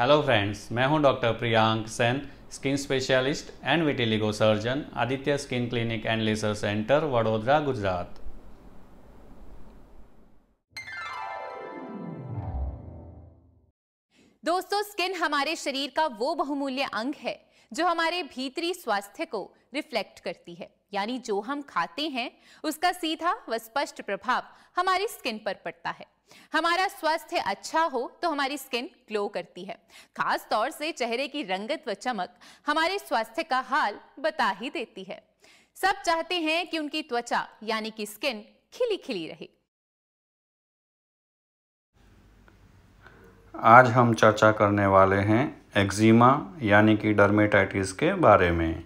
Hello friends मैं हूं doctor Priyank Sen skin specialist and vitiligo surgeon Aditya skin clinic and laser centre Vadodara Gujarat दोस्तों skin हमारे शरीर का वो बहुमूल्य अंग है जो हमारे भीतरी स्वास्थ्य को रिफ्लेक्ट करती है यानी जो हम खाते हैं उसका सीधा व स्पष्ट प्रभाव हमारी स्किन पर पड़ता है हमारा स्वास्थ्य अच्छा हो तो हमारी स्किन ग्लो करती है खास तौर से चेहरे की रंगत व चमक हमारे स्वास्थ्य का हाल बता ही देती है सब चाहते हैं कि उनकी त्वचा यानी कि स्किन खिली खिली रहे आज हम चर्चा करने वाले हैं एक्जिमा यानी कि डर्मेटाइटिस के बारे में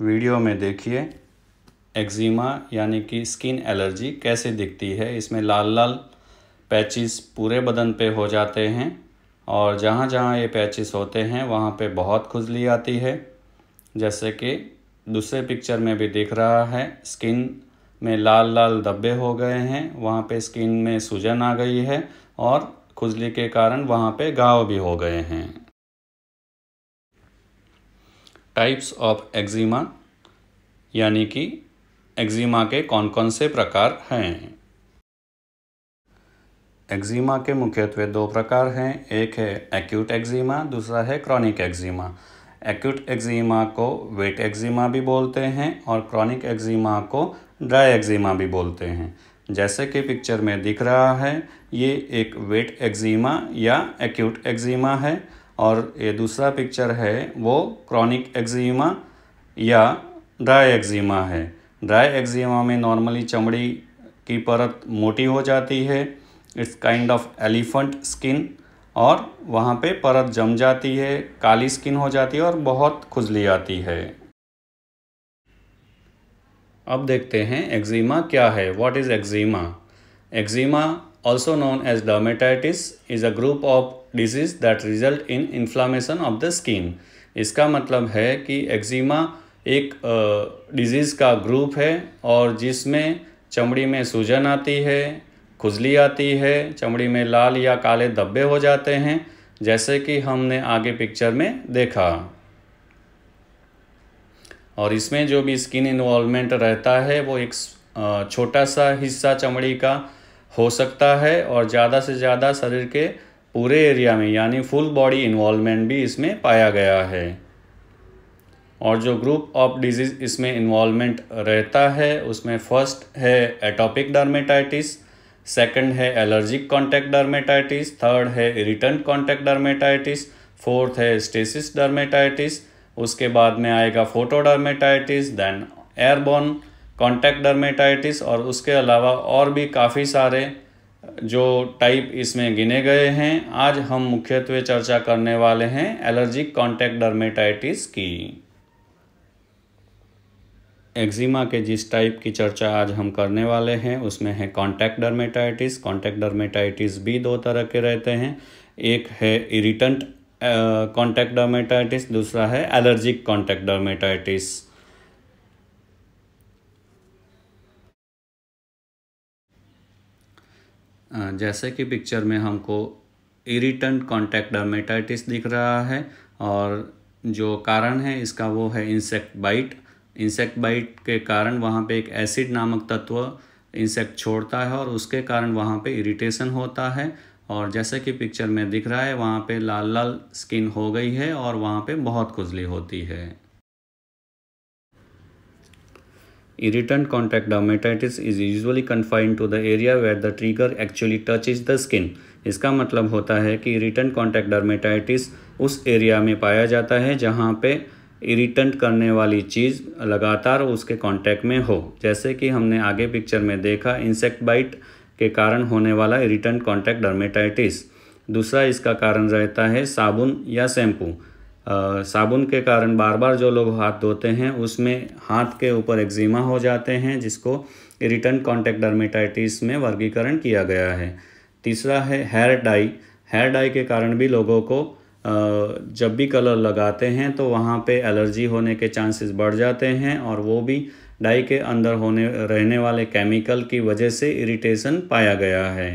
वीडियो में देखिए एक्जिमा यानी कि स्किन एलर्जी कैसे दिखती है इसमें लाल लाल पैचिस पूरे बदन पे हो जाते हैं और जहाँ जहाँ ये पैचिस होते हैं वहाँ पे बहुत खुजली आती है जैसे कि दूसरे पिक्चर में भी दिख रहा है स्किन में लाल लाल धब्बे हो गए हैं वहाँ पे स्किन में सूजन आ गई है और खुजली के कारण वहाँ पे गाँव भी हो गए हैं टाइप्स ऑफ एक्जिमा यानी कि एक्जिमा के कौन कौन से प्रकार हैं एक्जिमा के मुख्यत्व दो प्रकार हैं एक है एक्यूट एक्जिमा दूसरा है क्रॉनिक एक्जिमा एक्यूट एक्जिमा को वेट एक्जिमा भी बोलते हैं और क्रॉनिक एक्जिमा को ड्राई एक्जिमा भी बोलते हैं जैसे कि पिक्चर में दिख रहा है ये एक वेट एक्जिमा या एक्यूट एक्जिमा है और ये दूसरा पिक्चर है वो क्रॉनिक एक्जिमा या ड्राई एक्जिमा है ड्राई एक्जिमा में नॉर्मली चमड़ी की परत मोटी हो जाती है it's kind of elephant skin और वहाँ पे परत जम जाती है काली स्किन हो जाती है और बहुत खुजली आती है अब देखते हैं एक्जिमा क्या है what is eczema eczema also known as dermatitis is a group of disease that result in inflammation of the skin इसका मतलब है कि एक्जिमा एक डिज़ीज़ का ग्रुप है और जिसमें चमड़ी में सूजन आती है खुजली आती है चमड़ी में लाल या काले धब्बे हो जाते हैं जैसे कि हमने आगे पिक्चर में देखा और इसमें जो भी स्किन इन्वॉल्वमेंट रहता है वो एक छोटा सा हिस्सा चमड़ी का हो सकता है और ज़्यादा से ज़्यादा शरीर के पूरे एरिया में यानी फुल बॉडी इन्वॉल्वमेंट भी इसमें पाया गया है और जो ग्रुप ऑफ डिजीज़ इसमें इन्वॉलमेंट रहता है उसमें फर्स्ट है एटॉपिक डर्मेटाइटिस सेकंड है एलर्जिक कॉन्टैक्ट डर्मेटाइटिस थर्ड है रिटर्न कॉन्टैक्ट डर्मेटाइटिस फोर्थ है स्टेसिस डर्मेटाइटिस उसके बाद में आएगा photodermatitis then airborne contact dermatitis और उसके अलावा और भी काफ़ी सारे जो टाइप इसमें गिने गए हैं आज हम मुख्यत्व चर्चा करने वाले हैं एलर्जिक कॉन्टैक्ट डर्मेटाइटिस की एक्जिमा के जिस टाइप की चर्चा आज हम करने वाले हैं उसमें है कॉन्टैक्ट डर्मेटाइटिस कॉन्टैक्ट डर्मेटाइटिस भी दो तरह के रहते हैं एक है इरिटेंट कॉन्टैक्ट डर्मेटाइटिस दूसरा है एलर्जिक कॉन्टैक्ट डर्मेटाइटिस जैसे कि पिक्चर में हमको इरिटेंट कॉन्टैक्ट डर्मेटाइटिस दिख रहा है और जो कारण है इसका वो है इंसेक्ट बाइट इंसेक्ट बाइट के कारण वहाँ पे एक एसिड नामक तत्व इंसेक्ट छोड़ता है और उसके कारण वहाँ पे इरिटेशन होता है और जैसे कि पिक्चर में दिख रहा है वहाँ पे लाल लाल स्किन हो गई है और वहाँ पे बहुत खुजली होती है contact dermatitis is usually confined to the area area the trigger actually touch is the skin इसका मतलब होता है कि irritant कॉन्टैक्ट डर्मेटाइटिस उस एरिया में पाया जाता है जहाँ पे इरिटेंट करने वाली चीज़ लगातार उसके कांटेक्ट में हो जैसे कि हमने आगे पिक्चर में देखा इंसेक्ट बाइट के कारण होने वाला इरिटेंट कांटेक्ट डर्मेटाइटिस दूसरा इसका कारण रहता है साबुन या शैम्पू साबुन के कारण बार बार जो लोग हाथ धोते हैं उसमें हाथ के ऊपर एक्जिमा हो जाते हैं जिसको इरिटेंट कॉन्टैक्ट डर्मेटाइटिस में वर्गीकरण किया गया है तीसरा है हेयर डाई हेयर डाई के कारण भी लोगों को जब भी कलर लगाते हैं तो वहाँ पे एलर्जी होने के चांसेस बढ़ जाते हैं और वो भी डाई के अंदर होने रहने वाले केमिकल की वजह से इरिटेशन पाया गया है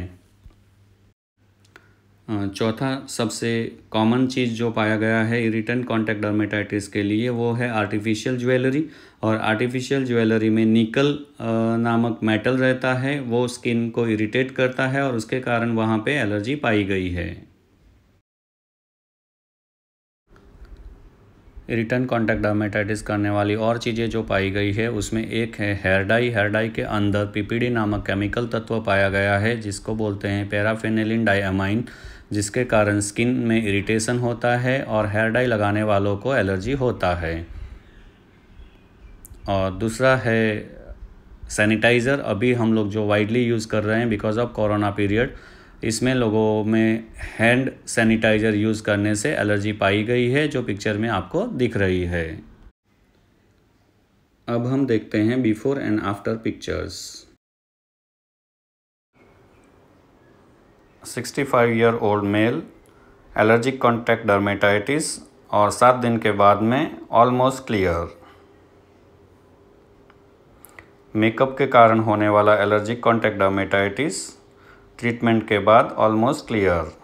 चौथा सबसे कॉमन चीज़ जो पाया गया है इरिटेंट कॉन्टैक्ट डर्मेटाइटिस के लिए वो है आर्टिफिशियल ज्वेलरी और आर्टिफिशियल ज्वेलरी में निकल नामक मेटल रहता है वो स्किन को इरिटेट करता है और उसके कारण वहाँ पे एलर्जी पाई गई है रिटर्न कॉन्टैक्ट डर्मेटाइटिस करने वाली और चीज़ें जो पाई गई है उसमें एक है हेयर डाई हेयर डाई के अंदर पीपीडी नामक केमिकल तत्व पाया गया है जिसको बोलते हैं पैराफेनेलिन डाइमाइन जिसके कारण स्किन में इरिटेशन होता है और हेयर डाई लगाने वालों को एलर्जी होता है और दूसरा है सैनिटाइज़र अभी हम लोग जो वाइडली यूज़ कर रहे हैं बिकॉज ऑफ कोरोना पीरियड इसमें लोगों में हैंड सैनिटाइज़र यूज़ करने से एलर्जी पाई गई है जो पिक्चर में आपको दिख रही है अब हम देखते हैं before and after pictures 65 year old male allergic contact dermatitis और सात दिन के बाद में ऑलमोस्ट क्लियर मेकअप के कारण होने वाला एलर्जिक कॉन्टैक्ट डर्मेटाइटिस ट्रीटमेंट के बाद ऑलमोस्ट क्लियर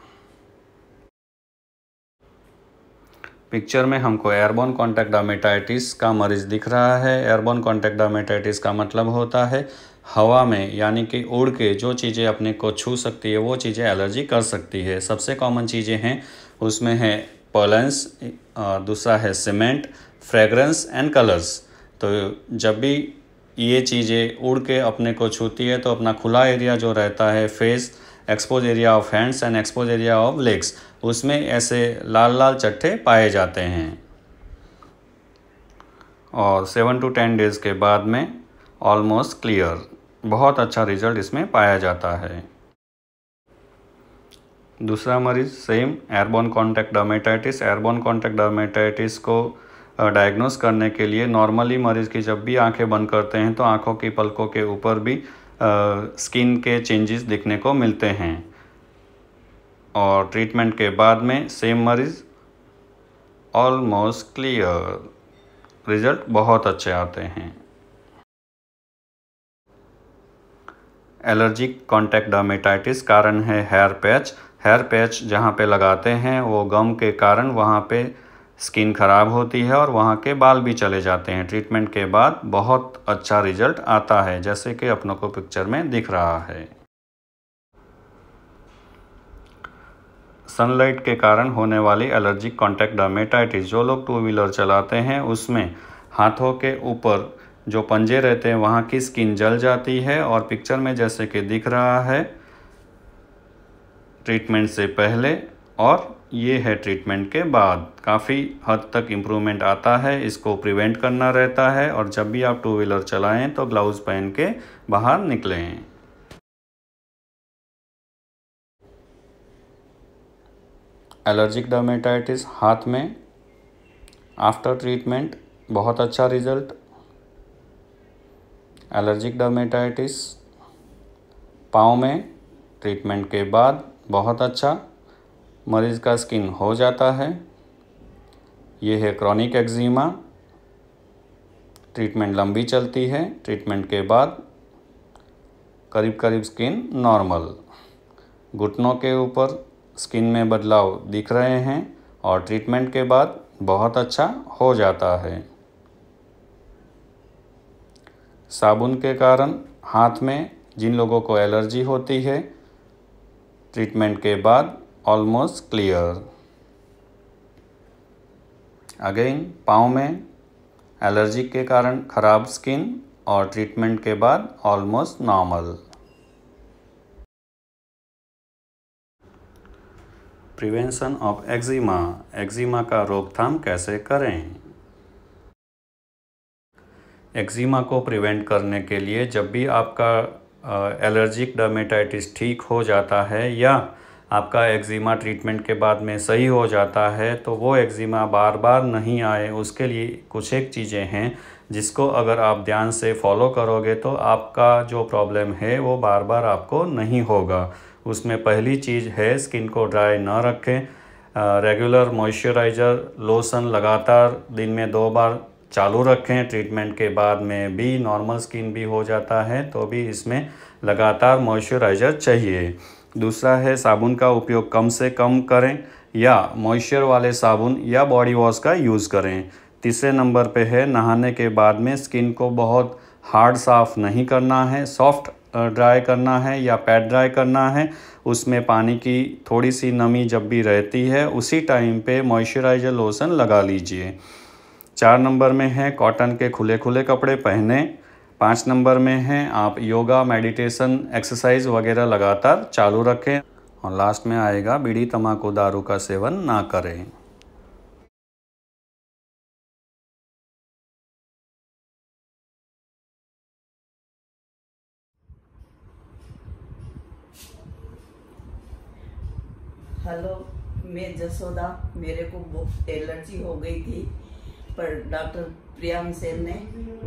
पिक्चर में हमको एयरबोन कॉन्टैक्ट डामेटाइटिस का मरीज दिख रहा है एयरबोन कॉन्टैक्ट डामेटाइटिस का मतलब होता है हवा में यानी कि उड़ के जो चीज़ें अपने को छू सकती है वो चीज़ें एलर्जी कर सकती है सबसे कॉमन चीज़ें हैं उसमें है पलेंस दूसरा है सीमेंट फ्रेगरेंस एंड कलर्स तो जब भी ये चीज़ें उड़ के अपने को छूती है तो अपना खुला एरिया जो रहता है face expose area of hands and expose area of legs उसमें ऐसे लाल लाल चट्टे पाए जाते हैं और सेवन टू टेन डेज़ के बाद में ऑलमोस्ट क्लियर बहुत अच्छा रिजल्ट इसमें पाया जाता है दूसरा मरीज same airborne contact dermatitis airborne contact dermatitis को डायग्नोस करने के लिए नॉर्मली मरीज़ की जब भी आंखें बंद करते हैं तो आंखों की पलकों के ऊपर भी स्किन के चेंजेस दिखने को मिलते हैं और ट्रीटमेंट के बाद में सेम मरीज़ ऑलमोस्ट क्लियर रिजल्ट बहुत अच्छे आते हैं एलर्जिक कॉन्टैक्ट डर्मेटाइटिस कारण है हेयर पैच हेयर पैच जहाँ पे लगाते हैं वो गम के कारण वहाँ पे स्किन खराब होती है और वहाँ के बाल भी चले जाते हैं ट्रीटमेंट के बाद बहुत अच्छा रिजल्ट आता है जैसे कि अपनों को पिक्चर में दिख रहा है सनलाइट के कारण होने वाली एलर्जिक कॉन्टैक्ट डर्मेटाइटिस जो लोग टू व्हीलर चलाते हैं उसमें हाथों के ऊपर जो पंजे रहते हैं वहाँ की स्किन जल जाती है और पिक्चर में जैसे कि दिख रहा है ट्रीटमेंट से पहले और ये है ट्रीटमेंट के बाद काफ़ी हद तक इम्प्रूवमेंट आता है इसको प्रिवेंट करना रहता है और जब भी आप टू व्हीलर चलाएं तो ग्लव्स पहन के बाहर निकलें एलर्जिक डर्मेटाइटिस हाथ में आफ्टर ट्रीटमेंट बहुत अच्छा रिजल्ट एलर्जिक डर्मेटाइटिस पाँव में ट्रीटमेंट के बाद बहुत अच्छा मरीज़ का स्किन हो जाता है ये है क्रॉनिक एक्जिमा ट्रीटमेंट लंबी चलती है ट्रीटमेंट के बाद करीब करीब स्किन नॉर्मल घुटनों के ऊपर स्किन में बदलाव दिख रहे हैं और ट्रीटमेंट के बाद बहुत अच्छा हो जाता है साबुन के कारण हाथ में जिन लोगों को एलर्जी होती है ट्रीटमेंट के बाद almost clear. अगेन पाँव में एलर्जी के कारण खराब स्किन और ट्रीटमेंट के बाद almost normal prevention of eczema eczema का रोकथाम कैसे करें एक्जिमा को प्रिवेंट करने के लिए जब भी आपका एलर्जिक डर्मेटाइटिस ठीक हो जाता है या आपका एक्जिमा ट्रीटमेंट के बाद में सही हो जाता है तो वो एक्जिमा बार बार नहीं आए उसके लिए कुछ एक चीज़ें हैं जिसको अगर आप ध्यान से फॉलो करोगे तो आपका जो प्रॉब्लम है वो बार बार आपको नहीं होगा उसमें पहली चीज़ है स्किन को ड्राई ना रखें रेगुलर मॉइस्चराइज़र लोशन लगातार दिन में दो बार चालू रखें ट्रीटमेंट के बाद में भी नॉर्मल स्किन भी हो जाता है तो भी इसमें लगातार मॉइस्चराइज़र चाहिए दूसरा है साबुन का उपयोग कम से कम करें या मॉइस्चर वाले साबुन या बॉडी वॉश का यूज़ करें तीसरे नंबर पे है नहाने के बाद में स्किन को बहुत हार्ड साफ़ नहीं करना है सॉफ्ट ड्राई करना है या पैड ड्राई करना है उसमें पानी की थोड़ी सी नमी जब भी रहती है उसी टाइम पे मॉइस्चराइज़र लोशन लगा लीजिए चार नंबर में है कॉटन के खुले खुले कपड़े पहने पाँच नंबर में है आप योगा मेडिटेशन एक्सरसाइज वगैरह लगातार चालू रखें और लास्ट में आएगा बीड़ी तम्बाकू दारू का सेवन ना करें हेलो मैं जसोदा मेरे को एलर्जी हो गई थी पर डॉक्टर प्रियम सेन ने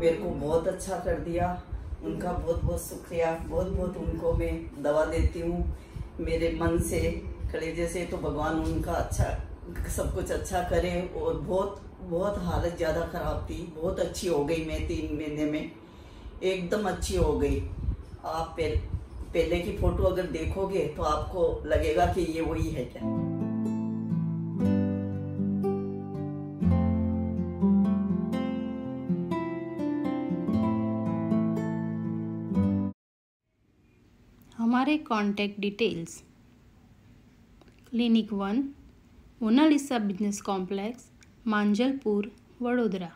मेरे को बहुत अच्छा कर दिया उनका बहुत बहुत शुक्रिया बहुत बहुत उनको मैं दवा देती हूँ मेरे मन से कलेजे से तो भगवान उनका अच्छा सब कुछ अच्छा करे और बहुत बहुत हालत ज़्यादा ख़राब थी बहुत अच्छी हो गई मैं तीन महीने में एकदम अच्छी हो गई आप पहले की फ़ोटो अगर देखोगे तो आपको लगेगा कि ये वही है क्या my contact details. Clinic 1, monalisa Business Complex, Manjalpur, Vadodara.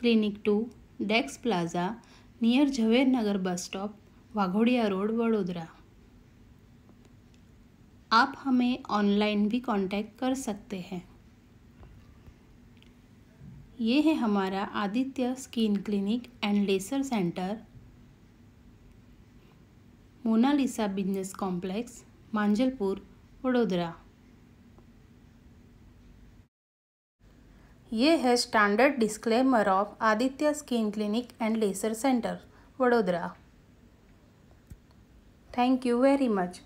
Clinic 2, Dex Plaza, near jhaver Nagar bus stop, Waghodia road Vadodara आप हमें ऑनलाइन भी कांटेक्ट कर सकते हैं ये है हमारा Aditya skin clinic and laser centre Monalisa business complex Manjalpur Vadodara ये है standard disclaimer of Aditya skin clinic and laser centre Vadodara thank you very much